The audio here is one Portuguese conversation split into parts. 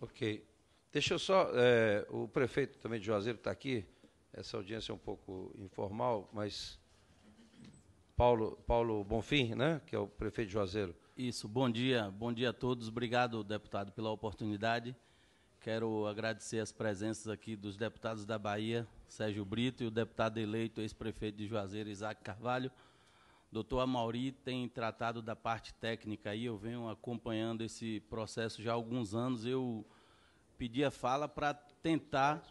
Ok. Deixa eu só. É, o prefeito também de Juazeiro está aqui. Essa audiência é um pouco informal, mas. Paulo, Paulo Bonfim, né, que é o prefeito de Juazeiro. Isso, bom dia, bom dia a todos. Obrigado, deputado, pela oportunidade. Quero agradecer as presenças aqui dos deputados da Bahia, Sérgio Brito, e o deputado eleito, ex-prefeito de Juazeiro, Isaac Carvalho doutor Amauri tem tratado da parte técnica aí, eu venho acompanhando esse processo já há alguns anos. Eu pedi a fala para tentar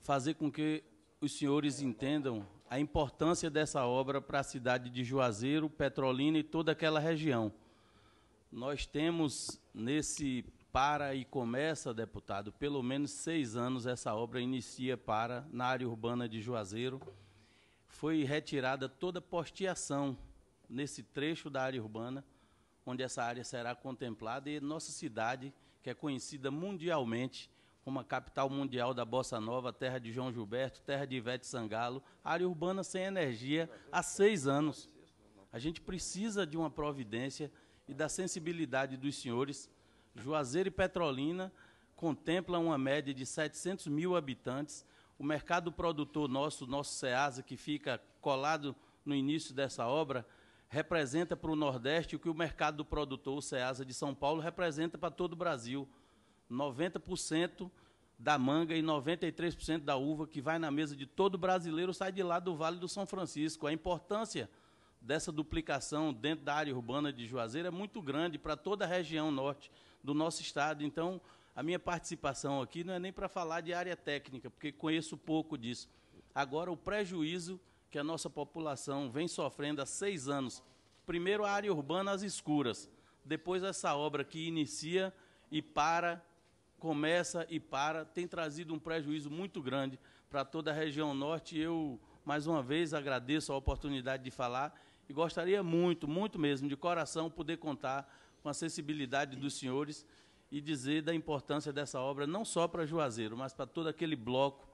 fazer com que os senhores entendam a importância dessa obra para a cidade de Juazeiro, Petrolina e toda aquela região. Nós temos nesse para e começa, deputado, pelo menos seis anos essa obra inicia para na área urbana de Juazeiro foi retirada toda posteação nesse trecho da área urbana, onde essa área será contemplada, e nossa cidade, que é conhecida mundialmente como a capital mundial da Bossa Nova, terra de João Gilberto, terra de Ivete Sangalo, área urbana sem energia há seis anos. A gente precisa de uma providência e da sensibilidade dos senhores. Juazeiro e Petrolina contemplam uma média de 700 mil habitantes, o mercado produtor nosso, nosso SEASA, que fica colado no início dessa obra, representa para o Nordeste o que o mercado produtor, o SEASA de São Paulo, representa para todo o Brasil. 90% da manga e 93% da uva que vai na mesa de todo brasileiro sai de lá do Vale do São Francisco. A importância dessa duplicação dentro da área urbana de Juazeiro é muito grande para toda a região norte do nosso estado. Então, a minha participação aqui não é nem para falar de área técnica, porque conheço pouco disso. Agora, o prejuízo que a nossa população vem sofrendo há seis anos. Primeiro, a área urbana às escuras. Depois, essa obra que inicia e para, começa e para, tem trazido um prejuízo muito grande para toda a região norte. Eu, mais uma vez, agradeço a oportunidade de falar e gostaria muito, muito mesmo, de coração, poder contar com a sensibilidade dos senhores e dizer da importância dessa obra, não só para Juazeiro, mas para todo aquele bloco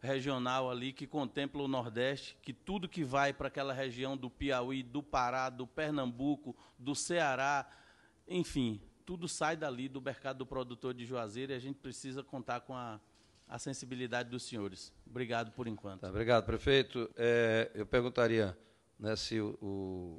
regional ali que contempla o Nordeste, que tudo que vai para aquela região do Piauí, do Pará, do Pernambuco, do Ceará, enfim, tudo sai dali do mercado do produtor de Juazeiro e a gente precisa contar com a, a sensibilidade dos senhores. Obrigado por enquanto. Tá, obrigado, prefeito. É, eu perguntaria né, se o,